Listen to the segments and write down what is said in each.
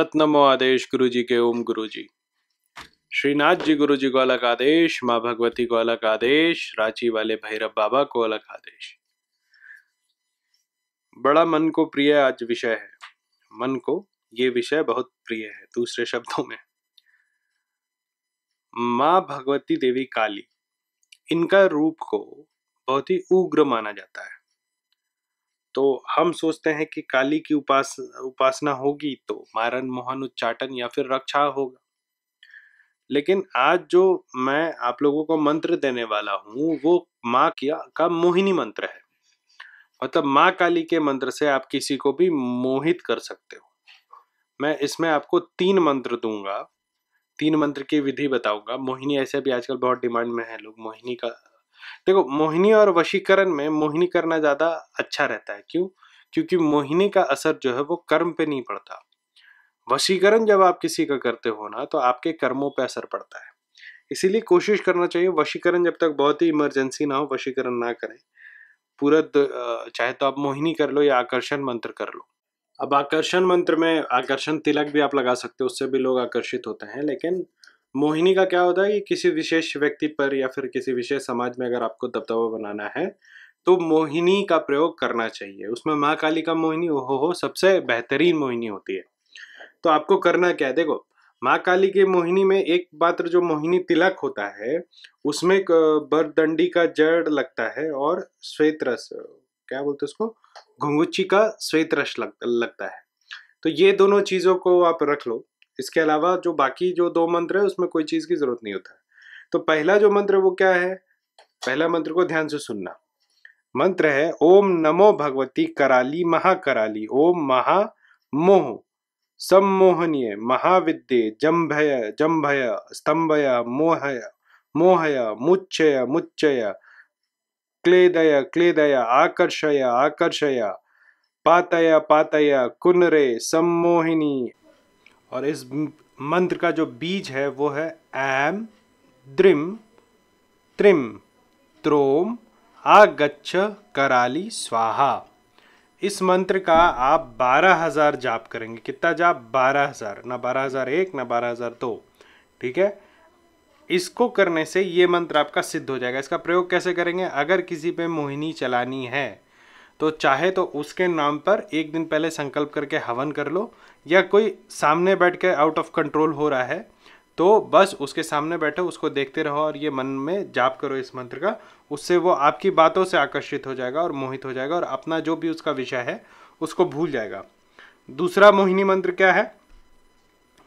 सतनमो आदेश गुरु जी के ओम गुरु जी श्रीनाथ जी गुरु जी को अलग आदेश माँ भगवती को अलग आदेश रांची वाले भैरव बाबा को अलग आदेश बड़ा मन को प्रिय आज विषय है मन को ये विषय बहुत प्रिय है दूसरे शब्दों में माँ भगवती देवी काली इनका रूप को बहुत ही उग्र माना जाता है तो हम सोचते हैं कि काली की उपास उपासना होगी तो मारन मोहन उच्चाटन या फिर रक्षा होगा लेकिन आज जो मैं आप लोगों को मंत्र देने वाला हूँ वो माँ का मोहिनी मंत्र है मतलब माँ काली के मंत्र से आप किसी को भी मोहित कर सकते हो मैं इसमें आपको तीन मंत्र दूंगा तीन मंत्र की विधि बताऊंगा मोहिनी ऐसे भी आजकल बहुत डिमांड में है लोग मोहिनी का देखो मोहिनी और वशीकरण में मोहिनी करना ज़्यादा अच्छा रहता है क्यों क्योंकि मोहिनी का असर जो है वो कर्म पे नहीं पड़ता वशीकरण जब आप किसी का करते हो ना तो आपके कर्मों पे असर पड़ता है इसीलिए कोशिश करना चाहिए वशीकरण जब तक बहुत ही इमरजेंसी ना हो वशीकरण ना करें पूरा चाहे तो आप मोहिनी कर लो या आकर्षण मंत्र कर लो अब आकर्षण मंत्र में आकर्षण तिलक भी आप लगा सकते हो उससे भी लोग आकर्षित होते हैं लेकिन मोहिनी का क्या होता है कि किसी विशेष व्यक्ति पर या फिर किसी विशेष समाज में अगर आपको दबदबा बनाना है तो मोहिनी का प्रयोग करना चाहिए उसमें महाकाली का मोहिनी ओहो हो सबसे बेहतरीन मोहिनी होती है तो आपको करना क्या है देखो माँ काली के मोहिनी में एक पात्र जो मोहिनी तिलक होता है उसमें बरदंडी का जड़ लगता है और श्वेत रस क्या बोलते हैं उसको घुंगुची का श्वेत रस लग, लगता है तो ये दोनों चीज़ों को आप रख लो इसके अलावा जो बाकी जो दो मंत्र है उसमें कोई चीज़ की ज़रूरत नहीं होता तो पहला जो मंत्र वो क्या है पहला मंत्र को ध्यान से सुनना मंत्र है ओम नमो भगवती कराली महाकराली ओम महा मोह सम्मोहनीय महाविद्य जम्भय जम्भय स्तंभय मोहय मोहय मुच्चय मुच्छय क्लेदय क्लेदय आकर्षय आकर्षय पातय पातय कुनरे सम्मोहिनी और इस मंत्र का जो बीज है वो है एम द्रिम त्रिम त्रोम आगच्छ कराली स्वाहा इस मंत्र का आप बारह हज़ार जाप करेंगे कितना जाप बारह हज़ार ना बारह हज़ार एक ना बारह हज़ार दो ठीक है इसको करने से ये मंत्र आपका सिद्ध हो जाएगा इसका प्रयोग कैसे करेंगे अगर किसी पे मोहिनी चलानी है तो चाहे तो उसके नाम पर एक दिन पहले संकल्प करके हवन कर लो या कोई सामने बैठ के आउट ऑफ कंट्रोल हो रहा है तो बस उसके सामने बैठो उसको देखते रहो और ये मन में जाप करो इस मंत्र का उससे वो आपकी बातों से आकर्षित हो जाएगा और मोहित हो जाएगा और अपना जो भी उसका विषय है उसको भूल जाएगा दूसरा मोहिनी मंत्र क्या है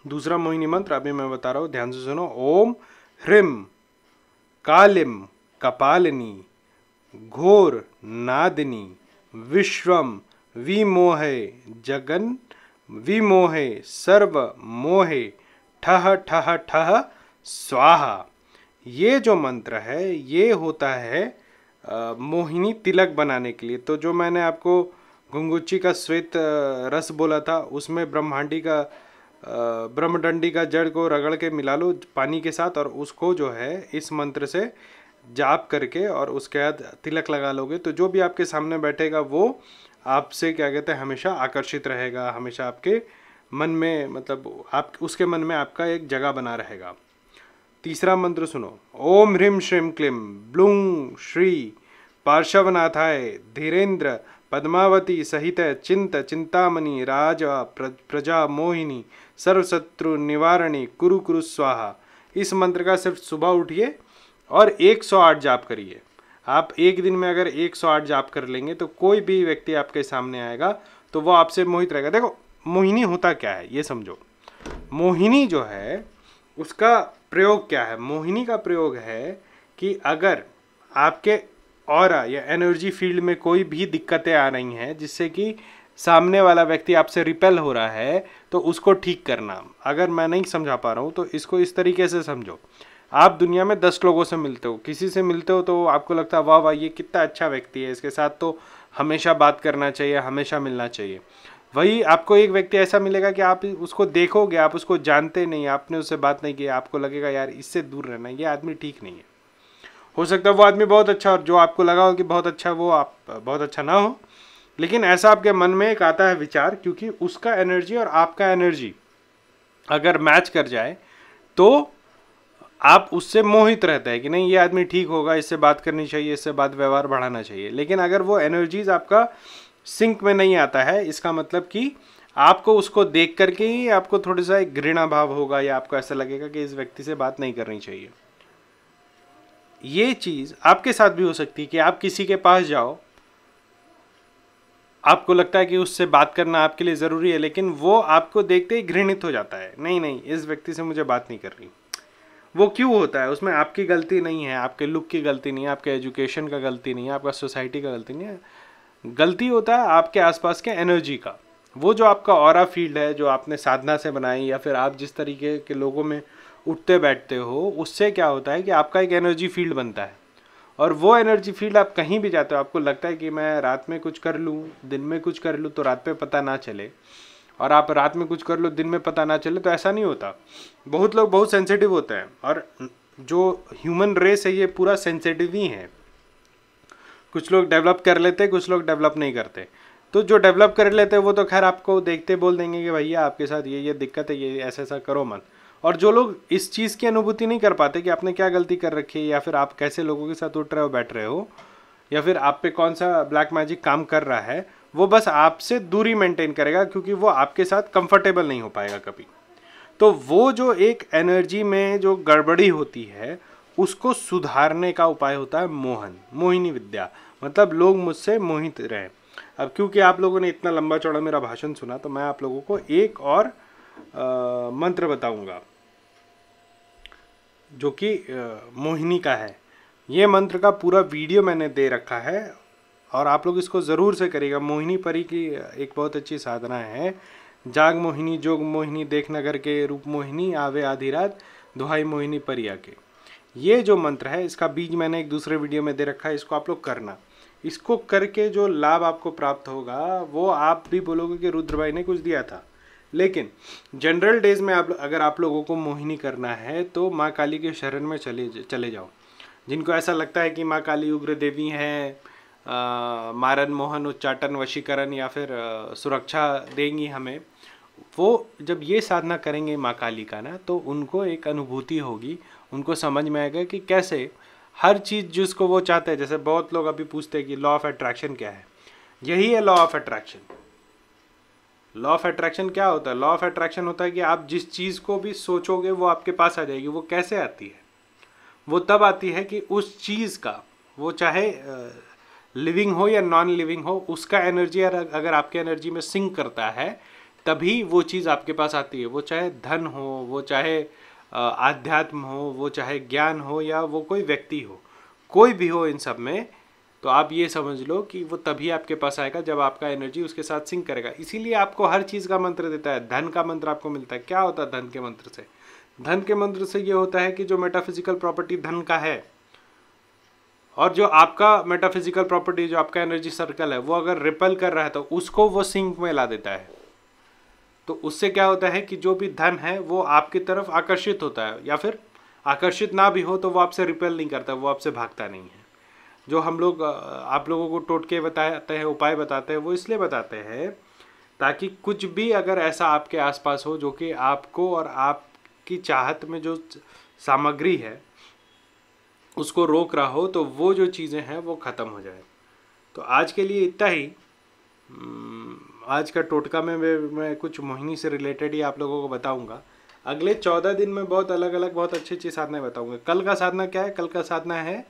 दूसरा मोहिनी मंत्र अभी मैं बता रहा हूँ ध्यान से सुनो ओम ह्रिम कालिम कपालिनी घोर नादिनी विश्वम विमोहे जगन विमोहे सर्व मोहे ठह ठह ठह स्वाहा ये जो मंत्र है ये होता है आ, मोहिनी तिलक बनाने के लिए तो जो मैंने आपको घुंगुच्ची का श्वेत रस बोला था उसमें ब्रह्मांडी का ब्रह्मडंडी का जड़ को रगड़ के मिला लो पानी के साथ और उसको जो है इस मंत्र से जाप करके और उसके बाद तिलक लगा लोगे तो जो भी आपके सामने बैठेगा वो आपसे क्या कहते हैं हमेशा आकर्षित रहेगा हमेशा आपके मन में मतलब आप उसके मन में आपका एक जगह बना रहेगा तीसरा मंत्र सुनो ओम ह्रीम श्रीम क्लीम ब्लूंग श्री पार्श्वनाथाय धीरेन्द्र पद्मावती सहित चिंत चिंतामणि राजा प्रजा मोहिनी सर्वशत्रु निवारणी कुरु कुरु स्वाहा इस मंत्र का सिर्फ सुबह उठिए और 108 जाप करिए आप एक दिन में अगर 108 जाप कर लेंगे तो कोई भी व्यक्ति आपके सामने आएगा तो वो आपसे मोहित रहेगा देखो मोहिनी होता क्या है ये समझो मोहिनी जो है उसका प्रयोग क्या है मोहिनी का प्रयोग है कि अगर आपके और या एनर्जी फील्ड में कोई भी दिक्कतें आ रही हैं जिससे कि सामने वाला व्यक्ति आपसे रिपेल हो रहा है तो उसको ठीक करना अगर मैं नहीं समझा पा रहा हूँ तो इसको इस तरीके से समझो आप दुनिया में दस लोगों से मिलते हो किसी से मिलते हो तो आपको लगता है वाह वाह ये कितना अच्छा व्यक्ति है इसके साथ तो हमेशा बात करना चाहिए हमेशा मिलना चाहिए वही आपको एक व्यक्ति ऐसा मिलेगा कि आप उसको देखोगे आप उसको जानते नहीं आपने उससे बात नहीं की आपको लगेगा यार इससे दूर रहना ये आदमी ठीक नहीं है हो सकता है वो आदमी बहुत अच्छा और जो आपको लगा हो कि बहुत अच्छा वो आप बहुत अच्छा ना हो लेकिन ऐसा आपके मन में एक आता है विचार क्योंकि उसका एनर्जी और आपका एनर्जी अगर मैच कर जाए तो आप उससे मोहित रहते हैं कि नहीं ये आदमी ठीक होगा इससे बात करनी चाहिए इससे बात व्यवहार बढ़ाना चाहिए लेकिन अगर वो एनर्जीज आपका सिंक में नहीं आता है इसका मतलब कि आपको उसको देख करके ही आपको थोड़ा सा एक घृणा भाव होगा या आपको ऐसा लगेगा कि इस व्यक्ति से बात नहीं करनी चाहिए ये चीज़ आपके साथ भी हो सकती है कि आप किसी के पास जाओ आपको लगता है कि उससे बात करना आपके लिए ज़रूरी है लेकिन वो आपको देखते ही घृणित हो जाता है नहीं नहीं इस व्यक्ति से मुझे बात नहीं करनी वो क्यों होता है उसमें आपकी गलती नहीं है आपके लुक की गलती नहीं है आपके एजुकेशन का गलती नहीं है आपका सोसाइटी का गलती नहीं है गलती होता है आपके आसपास के एनर्जी का वो जो आपका और फील्ड है जो आपने साधना से बनाई या फिर आप जिस तरीके के लोगों में उठते बैठते हो उससे क्या होता है कि आपका एक एनर्जी फील्ड बनता है और वो एनर्जी फील्ड आप कहीं भी जाते हो आपको लगता है कि मैं रात में कुछ कर लूँ दिन में कुछ कर लूँ तो रात पे पता ना चले और आप रात में कुछ कर लो दिन में पता ना चले तो ऐसा नहीं होता बहुत लोग बहुत सेंसिटिव होते हैं और जो ह्यूमन रेस है ये पूरा सेंसिटिव ही है कुछ लोग डेवलप कर लेते कुछ लोग डेवलप नहीं करते तो जो डेवलप कर लेते हैं वो तो खैर आपको देखते बोल देंगे कि भैया आपके साथ ये ये दिक्कत है ये ऐसा ऐसा करो मत और जो लोग इस चीज़ की अनुभूति नहीं कर पाते कि आपने क्या गलती कर रखी है या फिर आप कैसे लोगों के साथ उठ रहे हो बैठ रहे हो या फिर आप पे कौन सा ब्लैक मैजिक काम कर रहा है वो बस आपसे दूरी मेंटेन करेगा क्योंकि वो आपके साथ कंफर्टेबल नहीं हो पाएगा कभी तो वो जो एक एनर्जी में जो गड़बड़ी होती है उसको सुधारने का उपाय होता है मोहन मोहिनी विद्या मतलब लोग मुझसे मोहित रहें अब क्योंकि आप लोगों ने इतना लंबा चौड़ा मेरा भाषण सुना तो मैं आप लोगों को एक और आ, मंत्र बताऊंगा जो कि मोहिनी का है ये मंत्र का पूरा वीडियो मैंने दे रखा है और आप लोग इसको ज़रूर से करिएगा मोहिनी परी की एक बहुत अच्छी साधना है जाग मोहिनी जोग मोहिनी देख नगर के रूप मोहिनी आवे आधी रात दुहाई मोहिनी परिया के ये जो मंत्र है इसका बीज मैंने एक दूसरे वीडियो में दे रखा है इसको आप लोग करना इसको करके जो लाभ आपको प्राप्त होगा वो आप भी बोलोगे कि रुद्र भाई ने कुछ दिया था लेकिन जनरल डेज में आप अगर आप लोगों को मोहिनी करना है तो माँ काली के शरण में चले चले जाओ जिनको ऐसा लगता है कि माँ काली उग्र देवी हैं मारन मोहन उच्चाटन वशीकरण या फिर सुरक्षा देंगी हमें वो जब ये साधना करेंगे माँ काली का ना तो उनको एक अनुभूति होगी उनको समझ में आएगा कि कैसे हर चीज़ जिसको वो चाहते हैं जैसे बहुत लोग अभी पूछते हैं कि लॉ ऑफ अट्रैक्शन क्या है यही है law of attraction law of attraction क्या होता है लॉ ऑफ अट्रैक्शन होता है कि आप जिस चीज़ को भी सोचोगे वो आपके पास आ जाएगी वो कैसे आती है वो तब आती है कि उस चीज़ का वो चाहे लिविंग हो या नॉन लिविंग हो उसका एनर्जी अगर आपके एनर्जी में सिंक करता है तभी वो चीज़ आपके पास आती है वो चाहे धन हो वो चाहे आध्यात्म हो वो चाहे ज्ञान हो या वो कोई व्यक्ति हो कोई भी हो इन सब में तो आप ये समझ लो कि वो तभी आपके पास आएगा जब आपका एनर्जी उसके साथ सिंक करेगा इसीलिए आपको हर चीज़ का मंत्र देता है धन का मंत्र आपको मिलता है क्या होता है धन के मंत्र से धन के मंत्र से ये होता है कि जो मेटाफिजिकल प्रॉपर्टी धन का है और जो आपका मेटाफिजिकल प्रॉपर्टी जो आपका एनर्जी सर्कल है वो अगर रिपल कर रहा है तो उसको वो सिंक में ला देता है तो उससे क्या होता है कि जो भी धन है वो आपकी तरफ आकर्षित होता है या फिर आकर्षित ना भी हो तो वो आपसे रिपेल नहीं करता वो आपसे भागता नहीं है जो हम लोग आप लोगों को टोटके बताते हैं उपाय बताते हैं वो इसलिए बताते हैं ताकि कुछ भी अगर ऐसा आपके आसपास हो जो कि आपको और आपकी चाहत में जो सामग्री है उसको रोक रहा हो तो वो जो चीज़ें हैं वो ख़त्म हो जाए तो आज के लिए इतना ही हम्म, आज का टोटका में मैं कुछ मोहिनी से रिलेटेड ही आप लोगों को बताऊंगा अगले चौदह दिन में बहुत अलग अलग बहुत अच्छी अच्छी साधनाएं बताऊंगा कल का साधना क्या है कल का साधना है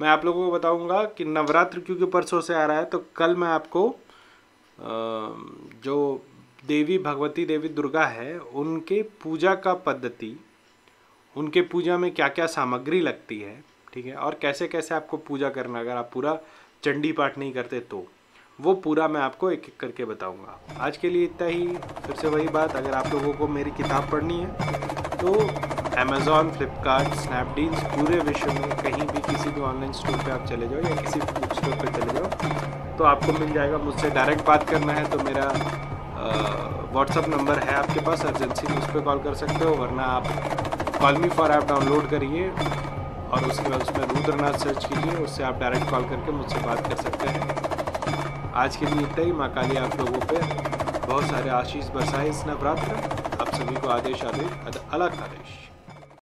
मैं आप लोगों को बताऊंगा कि नवरात्र क्योंकि परसों से आ रहा है तो कल मैं आपको जो देवी भगवती देवी दुर्गा है उनके पूजा का पद्धति उनके पूजा में क्या क्या सामग्री लगती है ठीक है और कैसे कैसे आपको पूजा करना अगर आप पूरा चंडी पाठ नहीं करते तो वो पूरा मैं आपको एक एक करके बताऊंगा आज के लिए इतना ही फिर से वही बात अगर आप लोगों को मेरी किताब पढ़नी है तो अमेज़ॉन फ्लिपकार्ट स्नैपडील पूरे विश्व में कहीं भी किसी भी ऑनलाइन स्टोर पे आप चले जाओ या किसी बुक स्टोर पर चले जाओ तो आपको मिल जाएगा मुझसे डायरेक्ट बात करना है तो मेरा व्हाट्सअप नंबर है आपके पास अर्जेंसी में उस पर कॉल कर सकते हो वरना आप कॉलमी फॉर ऐप डाउनलोड करिए और उसके बाद उसमें रुद्रनाथ सर्च कीजिए उससे आप डायरेक्ट कॉल करके मुझसे बात कर सकते हैं आज के लिए इतना ही माँ काली आप लोगों पे बहुत सारे आशीष बरसाए इस नवरात्र आप सभी को आदेश आदेश अलग आदेश